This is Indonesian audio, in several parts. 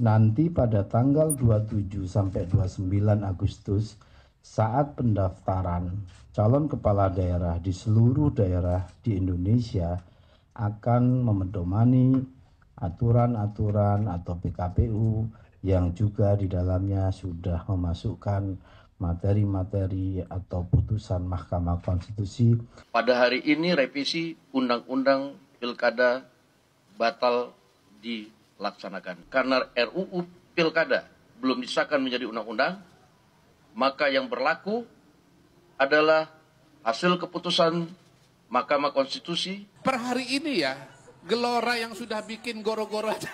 nanti pada tanggal 27 sampai 29 Agustus saat pendaftaran calon kepala daerah di seluruh daerah di Indonesia akan memedomani aturan-aturan atau PKPU yang juga di dalamnya sudah memasukkan materi-materi atau putusan Mahkamah Konstitusi. Pada hari ini revisi Undang-Undang Pilkada batal di laksanakan. Karena RUU Pilkada belum disahkan menjadi undang-undang, maka yang berlaku adalah hasil keputusan Mahkamah Konstitusi. Per hari ini ya, gelora yang sudah bikin goro-goro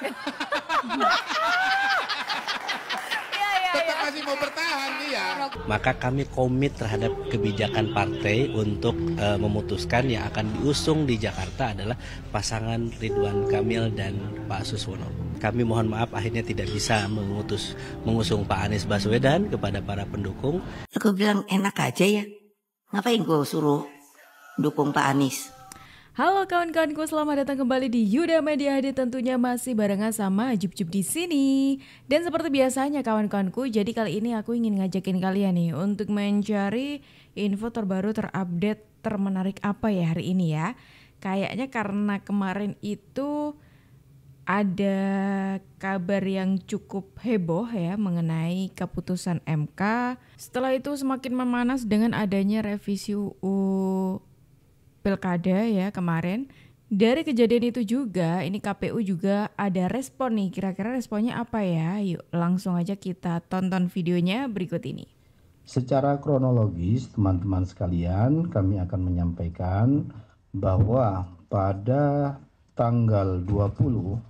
tetap masih mau bertahan dia. Maka kami komit terhadap kebijakan partai untuk uh, memutuskan yang akan diusung di Jakarta adalah pasangan Ridwan Kamil dan Pak Suswono. Kami mohon maaf akhirnya tidak bisa mengutus mengusung Pak Anies Baswedan kepada para pendukung. Aku bilang enak aja ya. Ngapain gue suruh dukung Pak Anies? Halo kawan-kawanku, selamat datang kembali di Yuda Media Hadi tentunya masih barengan sama Jup Jup di sini. Dan seperti biasanya kawan-kawanku, jadi kali ini aku ingin ngajakin kalian nih untuk mencari info terbaru terupdate termenarik apa ya hari ini ya. Kayaknya karena kemarin itu ada kabar yang cukup heboh ya mengenai keputusan MK. Setelah itu semakin memanas dengan adanya revisi UU pilkada ya kemarin. Dari kejadian itu juga, ini KPU juga ada respon nih. Kira-kira responnya apa ya? Yuk langsung aja kita tonton videonya berikut ini. Secara kronologis, teman-teman sekalian, kami akan menyampaikan bahwa pada tanggal 20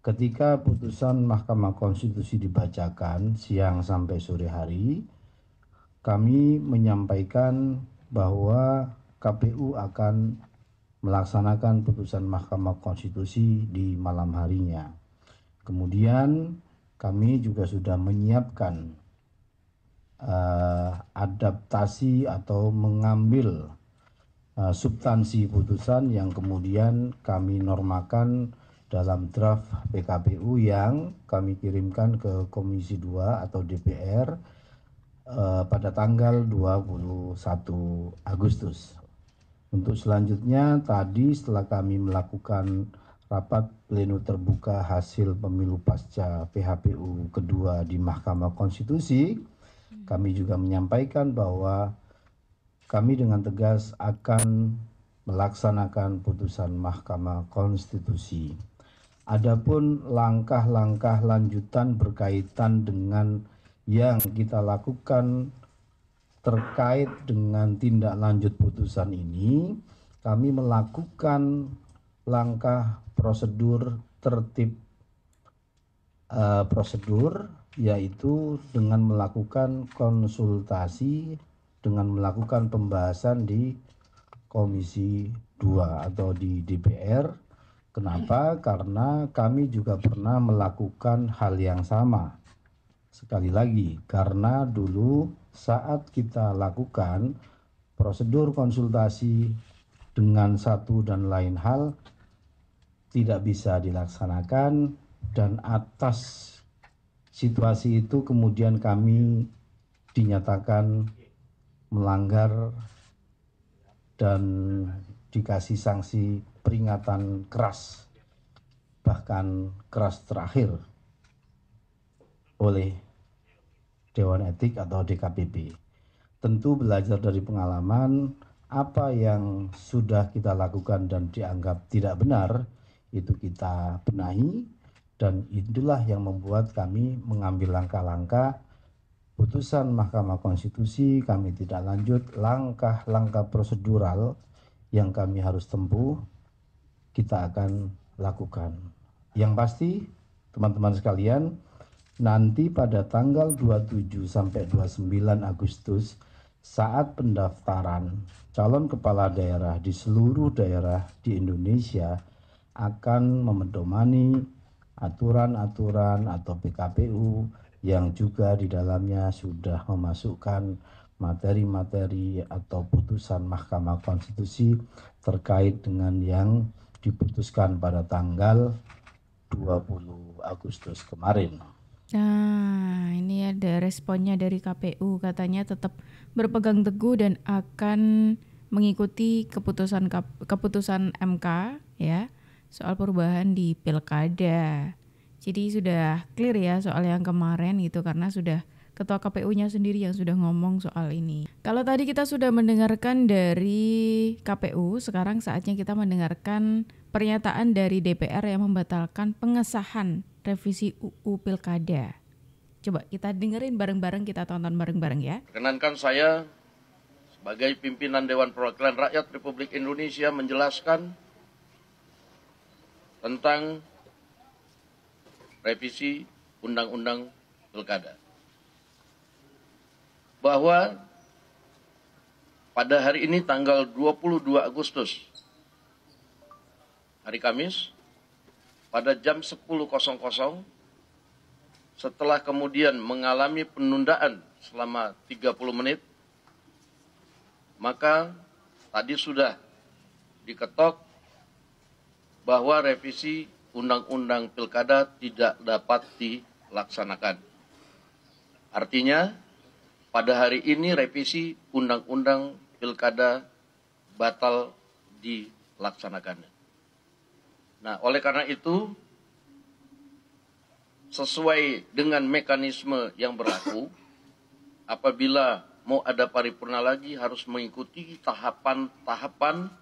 ketika putusan Mahkamah Konstitusi dibacakan siang sampai sore hari, kami menyampaikan bahwa KPU akan melaksanakan putusan Mahkamah Konstitusi di malam harinya. Kemudian kami juga sudah menyiapkan uh, adaptasi atau mengambil uh, substansi putusan yang kemudian kami normakan dalam draft PKPU yang kami kirimkan ke Komisi 2 atau DPR uh, eh, pada tanggal 21 Agustus. Untuk selanjutnya tadi setelah kami melakukan rapat pleno terbuka hasil pemilu pasca PHPU kedua di Mahkamah Konstitusi, kami juga menyampaikan bahwa kami dengan tegas akan melaksanakan putusan Mahkamah Konstitusi. Adapun langkah-langkah lanjutan berkaitan dengan yang kita lakukan terkait dengan tindak lanjut putusan ini kami melakukan langkah prosedur tertib uh, prosedur yaitu dengan melakukan konsultasi dengan melakukan pembahasan di Komisi 2 atau di DPR kenapa karena kami juga pernah melakukan hal yang sama sekali lagi karena dulu saat kita lakukan prosedur konsultasi dengan satu dan lain hal tidak bisa dilaksanakan dan atas situasi itu kemudian kami dinyatakan melanggar dan dikasih sanksi peringatan keras bahkan keras terakhir oleh Dewan Etik atau DKPP. Tentu belajar dari pengalaman apa yang sudah kita lakukan dan dianggap tidak benar itu kita benahi dan itulah yang membuat kami mengambil langkah-langkah putusan Mahkamah Konstitusi kami tidak lanjut langkah-langkah prosedural yang kami harus tempuh kita akan lakukan. Yang pasti teman-teman sekalian nanti pada tanggal 27 sampai 29 Agustus saat pendaftaran calon kepala daerah di seluruh daerah di Indonesia akan memedomani aturan-aturan atau PKPU yang juga di dalamnya sudah memasukkan materi-materi atau putusan Mahkamah Konstitusi terkait dengan yang diputuskan pada tanggal 20 Agustus kemarin. Nah, ini ada responnya dari KPU katanya tetap berpegang teguh dan akan mengikuti keputusan keputusan MK ya soal perubahan di pilkada. Jadi sudah clear ya soal yang kemarin gitu karena sudah ketua KPU-nya sendiri yang sudah ngomong soal ini. Kalau tadi kita sudah mendengarkan dari KPU, sekarang saatnya kita mendengarkan pernyataan dari DPR yang membatalkan pengesahan revisi UU Pilkada. Coba kita dengerin bareng-bareng, kita tonton bareng-bareng ya. Perkenankan saya sebagai pimpinan Dewan Perwakilan Rakyat Republik Indonesia menjelaskan tentang revisi Undang-Undang Pilkada. Bahwa pada hari ini tanggal 22 Agustus hari Kamis pada jam 10.00 setelah kemudian mengalami penundaan selama 30 menit maka tadi sudah diketok bahwa revisi undang-undang pilkada tidak dapat dilaksanakan. Artinya, pada hari ini revisi undang-undang pilkada batal dilaksanakan. Nah, oleh karena itu sesuai dengan mekanisme yang berlaku apabila mau ada paripurna lagi harus mengikuti tahapan-tahapan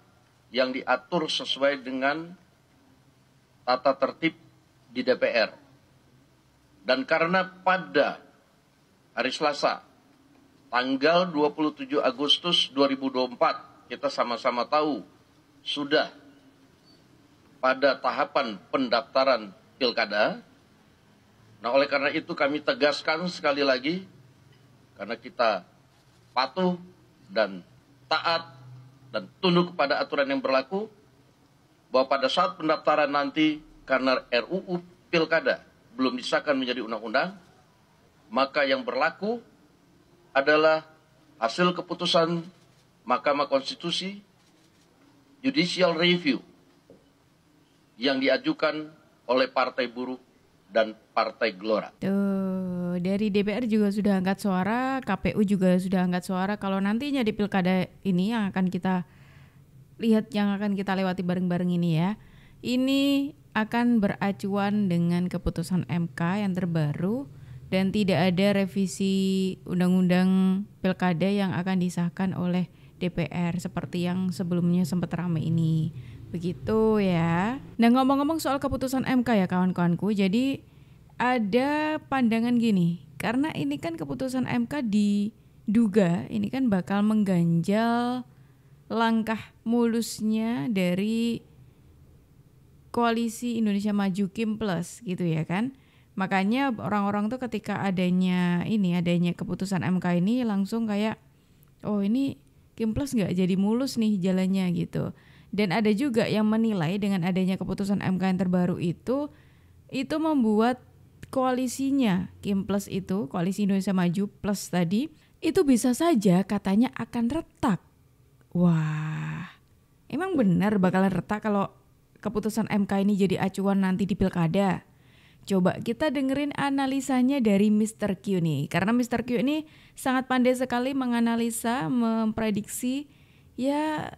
yang diatur sesuai dengan tata tertib di DPR. Dan karena pada hari Selasa tanggal 27 Agustus 2024 kita sama-sama tahu sudah pada tahapan pendaftaran pilkada. Nah, oleh karena itu kami tegaskan sekali lagi, karena kita patuh dan taat dan tunduk kepada aturan yang berlaku, bahwa pada saat pendaftaran nanti, karena RUU Pilkada belum disahkan menjadi undang-undang, maka yang berlaku adalah hasil keputusan Mahkamah Konstitusi Judicial Review yang diajukan oleh Partai Buruh dan Partai Gelora. Tuh, dari DPR juga sudah angkat suara, KPU juga sudah angkat suara. Kalau nantinya di pilkada ini yang akan kita lihat, yang akan kita lewati bareng-bareng ini ya, ini akan beracuan dengan keputusan MK yang terbaru dan tidak ada revisi undang-undang pilkada yang akan disahkan oleh DPR seperti yang sebelumnya sempat ramai ini. Begitu ya. Nah ngomong-ngomong soal keputusan MK ya kawan-kawanku, jadi ada pandangan gini, karena ini kan keputusan MK diduga ini kan bakal mengganjal langkah mulusnya dari koalisi Indonesia Maju Kim Plus gitu ya kan. Makanya orang-orang tuh ketika adanya ini, adanya keputusan MK ini langsung kayak, oh ini Kim Plus nggak jadi mulus nih jalannya gitu. Dan ada juga yang menilai dengan adanya keputusan MK yang terbaru itu itu membuat koalisinya Kim Plus itu, koalisi Indonesia Maju Plus tadi itu bisa saja katanya akan retak. Wah. Emang benar bakalan retak kalau keputusan MK ini jadi acuan nanti di pilkada? Coba kita dengerin analisanya dari Mr. Q nih. Karena Mr. Q ini sangat pandai sekali menganalisa, memprediksi ya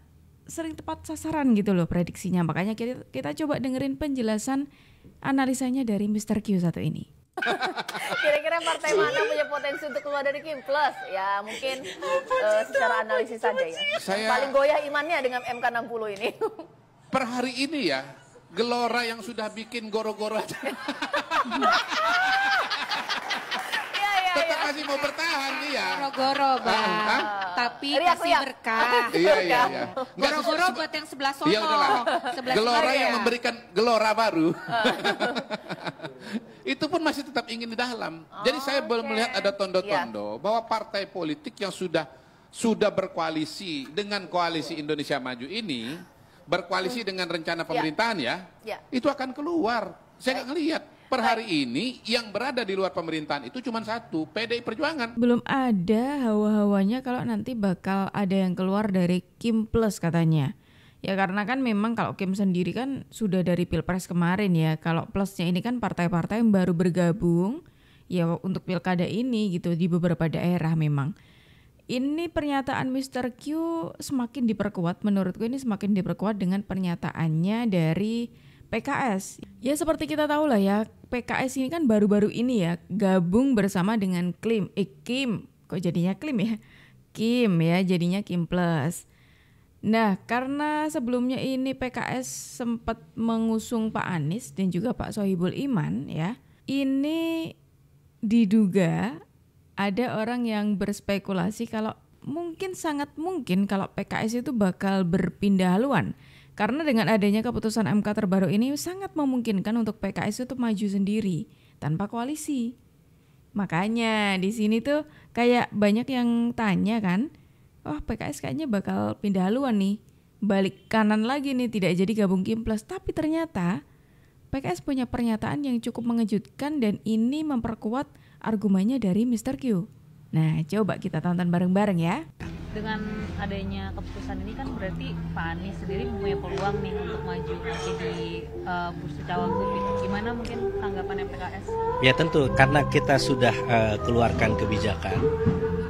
sering tepat sasaran gitu loh prediksinya. Makanya kita, kita coba dengerin penjelasan analisanya dari Mr. Q satu ini. Kira-kira partai mana punya potensi untuk keluar dari Kim Plus? Ya mungkin uh, secara analisis saja ya. Saya... Paling goyah imannya dengan MK 60 ini. per hari ini ya, gelora yang sudah bikin goro-goro kita iya, iya, Tetap iya. masih mau bertahan dia. Goro-goro, Bang. Ah, ah tapi riak, kasih iya, iya, berkah. iya, iya, iya. Goro-goro buat yang sebelah iya, sono. Iya, Sebelah gelora yang ya. memberikan gelora baru. Ah. itu pun masih tetap ingin di dalam. Oh, Jadi saya oh, belum melihat ada tondo-tondo yeah. bahwa partai politik yang sudah sudah berkoalisi dengan koalisi Indonesia Maju ini berkoalisi hmm. dengan rencana ya. pemerintahan yeah. ya, ya, yeah. itu akan keluar. Saya nggak ngelihat Per hari ini yang berada di luar pemerintahan itu cuma satu, PDI Perjuangan. Belum ada hawa-hawanya kalau nanti bakal ada yang keluar dari Kim Plus katanya. Ya karena kan memang kalau Kim sendiri kan sudah dari Pilpres kemarin ya. Kalau plusnya ini kan partai-partai yang baru bergabung ya untuk pilkada ini gitu di beberapa daerah memang. Ini pernyataan Mr. Q semakin diperkuat menurutku ini semakin diperkuat dengan pernyataannya dari PKS. Ya seperti kita tahu lah ya, PKS ini kan baru-baru ini ya gabung bersama dengan Klim, eh Kim, kok jadinya Klim ya? Kim ya, jadinya Kim Plus. Nah, karena sebelumnya ini PKS sempat mengusung Pak Anies dan juga Pak Sohibul Iman ya. Ini diduga ada orang yang berspekulasi kalau mungkin sangat mungkin kalau PKS itu bakal berpindah haluan karena dengan adanya keputusan MK terbaru ini sangat memungkinkan untuk PKS itu maju sendiri tanpa koalisi. Makanya di sini tuh kayak banyak yang tanya kan, wah oh, PKS kayaknya bakal pindah haluan nih, balik kanan lagi nih tidak jadi gabung Kim Plus. Tapi ternyata PKS punya pernyataan yang cukup mengejutkan dan ini memperkuat argumennya dari Mr. Q. Nah, coba kita tonton bareng-bareng ya dengan adanya keputusan ini kan berarti Pak Anies sendiri punya peluang nih untuk maju di uh, eh, bursa cawagup gimana mungkin tanggapan PKS? Ya tentu karena kita sudah uh, keluarkan kebijakan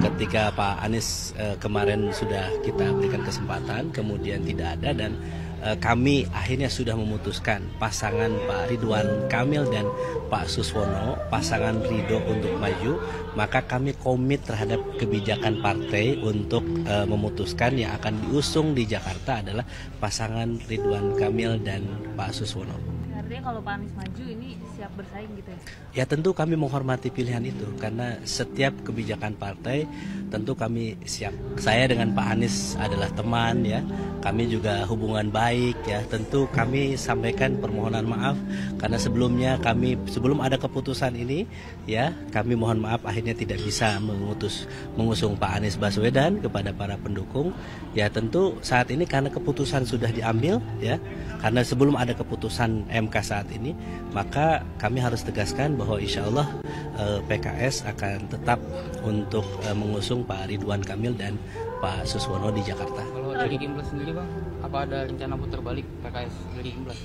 ketika Pak Anies uh, kemarin sudah kita berikan kesempatan kemudian tidak ada dan Eh, kami akhirnya sudah memutuskan pasangan Pak Ridwan Kamil dan Pak Suswono, pasangan Ridho untuk maju, maka kami komit terhadap kebijakan partai untuk uh, memutuskan yang akan diusung di Jakarta adalah pasangan Ridwan Kamil dan Pak Suswono. Artinya kalau Pak Anies maju ini siap bersaing gitu ya? Ya tentu kami menghormati pilihan itu karena setiap kebijakan partai tentu kami siap. Saya dengan Pak Anies adalah teman ya, kami juga hubungan baik ya. Tentu kami sampaikan permohonan maaf karena sebelumnya kami sebelum ada keputusan ini ya kami mohon maaf akhirnya tidak bisa mengutus mengusung Pak Anies Baswedan kepada para pendukung. Ya tentu saat ini karena keputusan sudah diambil ya karena sebelum ada keputusan MK saat ini maka kami harus tegaskan bahwa insya Allah eh, PKS akan tetap untuk eh, mengusung Pak Ridwan Kamil dan Pak Suswono di Jakarta. Kalau dari Gimbel sendiri bang, apa ada rencana putar balik PKS dari Gimbel?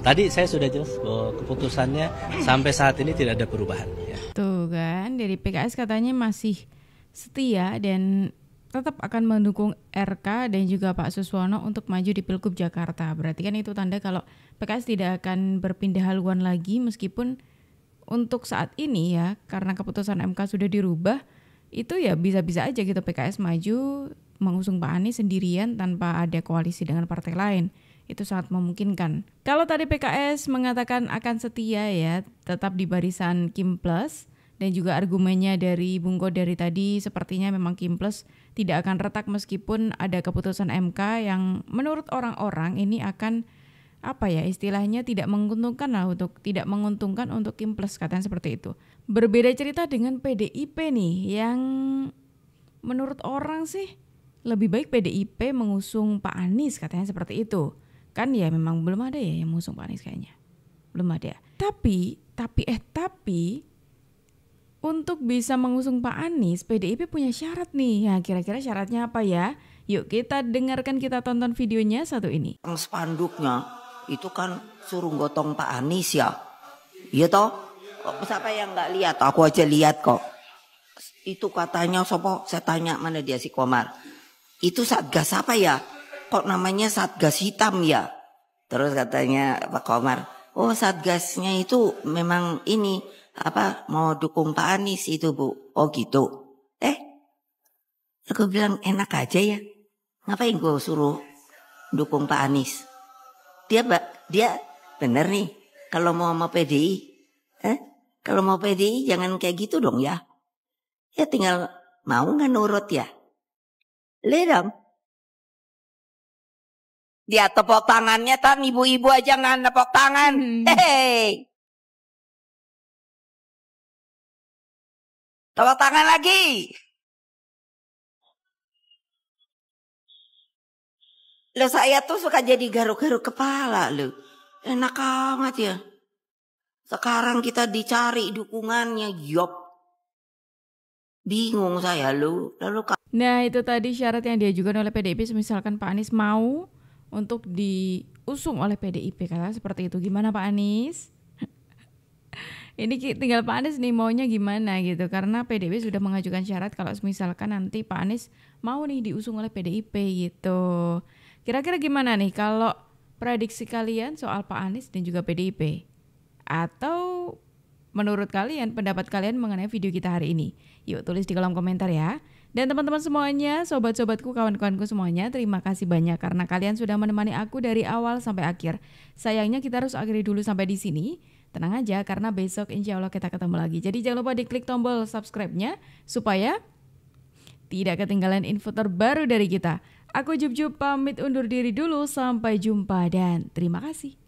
Tadi saya sudah jelas bahwa keputusannya sampai saat ini tidak ada perubahan. Ya. Tuh kan, dari PKS katanya masih setia dan tetap akan mendukung RK dan juga Pak Suswono untuk maju di Pilgub Jakarta. Berarti kan itu tanda kalau PKS tidak akan berpindah haluan lagi meskipun untuk saat ini ya karena keputusan MK sudah dirubah itu ya bisa-bisa aja gitu PKS maju mengusung Pak Anies sendirian tanpa ada koalisi dengan partai lain. Itu sangat memungkinkan. Kalau tadi PKS mengatakan akan setia ya tetap di barisan Kim Plus dan juga argumennya dari Bungko dari tadi sepertinya memang Kim Plus tidak akan retak meskipun ada keputusan MK yang menurut orang-orang ini akan apa ya istilahnya tidak menguntungkan lah untuk tidak menguntungkan untuk Kim Plus katanya seperti itu. Berbeda cerita dengan PDIP nih yang menurut orang sih lebih baik PDIP mengusung Pak Anies katanya seperti itu. Kan ya memang belum ada ya yang mengusung Pak Anies kayaknya. Belum ada. Tapi tapi eh tapi untuk bisa mengusung Pak Anies, PDIP punya syarat nih. Ya, kira-kira syaratnya apa ya? Yuk kita dengarkan kita tonton videonya satu ini. Yang spanduknya itu kan suruh gotong Pak Anies ya. Iya toh? Kok siapa yang nggak lihat? Aku aja lihat kok. Itu katanya sopo saya tanya mana dia si Komar. Itu satgas apa ya? Kok namanya satgas hitam ya? Terus katanya Pak Komar, oh satgasnya itu memang ini apa mau dukung Pak Anies itu bu oh gitu eh aku bilang enak aja ya ngapain gue suruh dukung Pak Anies dia mbak dia bener nih kalau mau sama PDI eh kalau mau PDI jangan kayak gitu dong ya ya tinggal mau nggak nurut ya ledam iya dia tepok tangannya tan ibu-ibu aja nggak tepok tangan hmm. hehe Tepuk tangan lagi. Lo saya tuh suka jadi garuk-garuk kepala lo. Enak amat ya. Sekarang kita dicari dukungannya. Yop. Bingung saya lo, Lalu Nah, itu tadi syarat yang diajukan oleh PDIP misalkan Pak Anies mau untuk diusung oleh PDIP kata seperti itu. Gimana Pak Anies? ini tinggal Pak Anies nih maunya gimana gitu karena PDIP sudah mengajukan syarat kalau misalkan nanti Pak Anies mau nih diusung oleh PDIP gitu. Kira-kira gimana nih kalau prediksi kalian soal Pak Anies dan juga PDIP? Atau menurut kalian pendapat kalian mengenai video kita hari ini? Yuk tulis di kolom komentar ya. Dan teman-teman semuanya, sobat-sobatku, kawan-kawanku semuanya, terima kasih banyak karena kalian sudah menemani aku dari awal sampai akhir. Sayangnya kita harus akhiri dulu sampai di sini. Tenang aja karena besok insya Allah kita ketemu lagi. Jadi jangan lupa diklik tombol subscribe-nya supaya tidak ketinggalan info terbaru dari kita. Aku Jub Jub pamit undur diri dulu sampai jumpa dan terima kasih.